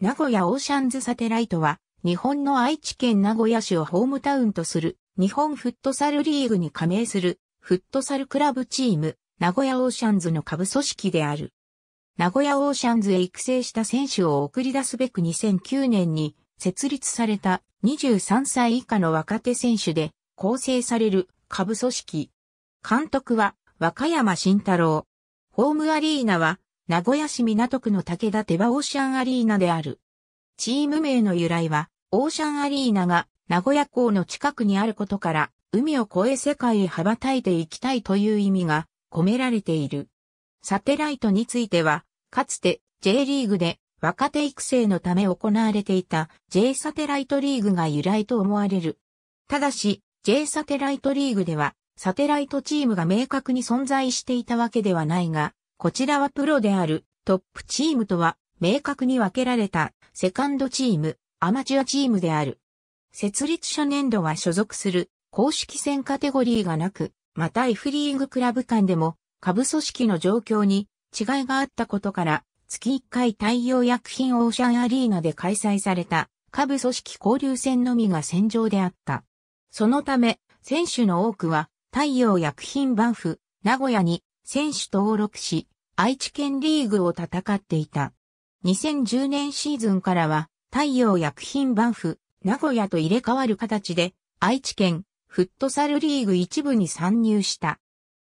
名古屋オーシャンズサテライトは、日本の愛知県名古屋市をホームタウンとする、日本フットサルリーグに加盟する、フットサルクラブチーム、名古屋オーシャンズの下部組織である。名古屋オーシャンズへ育成した選手を送り出すべく2009年に設立された23歳以下の若手選手で構成される下部組織。監督は若山慎太郎。ホームアリーナは名古屋市港区の武田手羽オーシャンアリーナである。チーム名の由来は、オーシャンアリーナが名古屋港の近くにあることから、海を越え世界へ羽ばたいていきたいという意味が込められている。サテライトについては、かつて J リーグで若手育成のため行われていた J サテライトリーグが由来と思われる。ただし、J サテライトリーグでは、サテライトチームが明確に存在していたわけではないが、こちらはプロであるトップチームとは明確に分けられたセカンドチーム、アマチュアチームである。設立初年度は所属する公式戦カテゴリーがなく、また F リーグクラブ間でも下部組織の状況に違いがあったことから、月1回太陽薬品オーシャンアリーナで開催された下部組織交流戦のみが戦場であった。そのため、選手の多くは太陽薬品バンフ、名古屋に選手登録し、愛知県リーグを戦っていた。2010年シーズンからは、太陽薬品バンフ、名古屋と入れ替わる形で、愛知県、フットサルリーグ一部に参入した。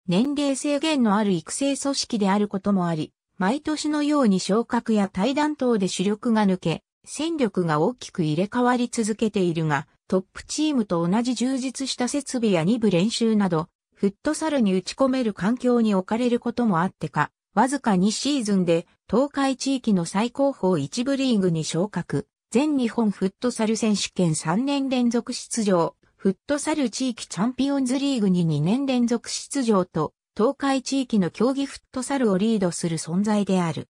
年齢制限のある育成組織であることもあり、毎年のように昇格や対談等で主力が抜け、戦力が大きく入れ替わり続けているが、トップチームと同じ充実した設備や2部練習など、フットサルに打ち込める環境に置かれることもあってか、わずか2シーズンで東海地域の最高峰一部リーグに昇格、全日本フットサル選手権3年連続出場、フットサル地域チャンピオンズリーグに2年連続出場と、東海地域の競技フットサルをリードする存在である。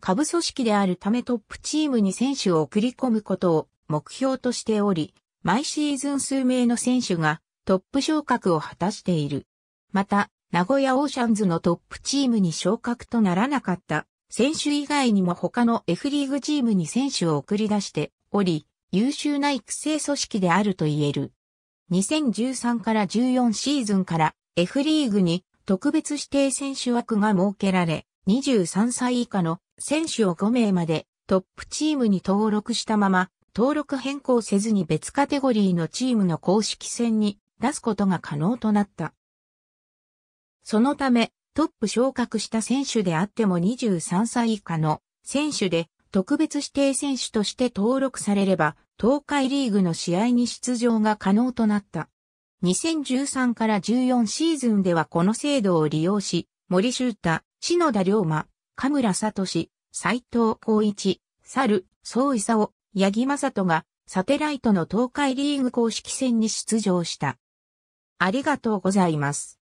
下部組織であるためトップチームに選手を送り込むことを目標としており、毎シーズン数名の選手がトップ昇格を果たしている。また、名古屋オーシャンズのトップチームに昇格とならなかった選手以外にも他の F リーグチームに選手を送り出しており、優秀な育成組織であると言える。2013から14シーズンから F リーグに特別指定選手枠が設けられ、23歳以下の選手を5名までトップチームに登録したまま、登録変更せずに別カテゴリーのチームの公式戦に出すことが可能となった。そのため、トップ昇格した選手であっても23歳以下の選手で特別指定選手として登録されれば、東海リーグの試合に出場が可能となった。2013から14シーズンではこの制度を利用し、森修太、篠田龍馬、神村聡、斎藤浩一、猿、総勲、八木正人が、サテライトの東海リーグ公式戦に出場した。ありがとうございます。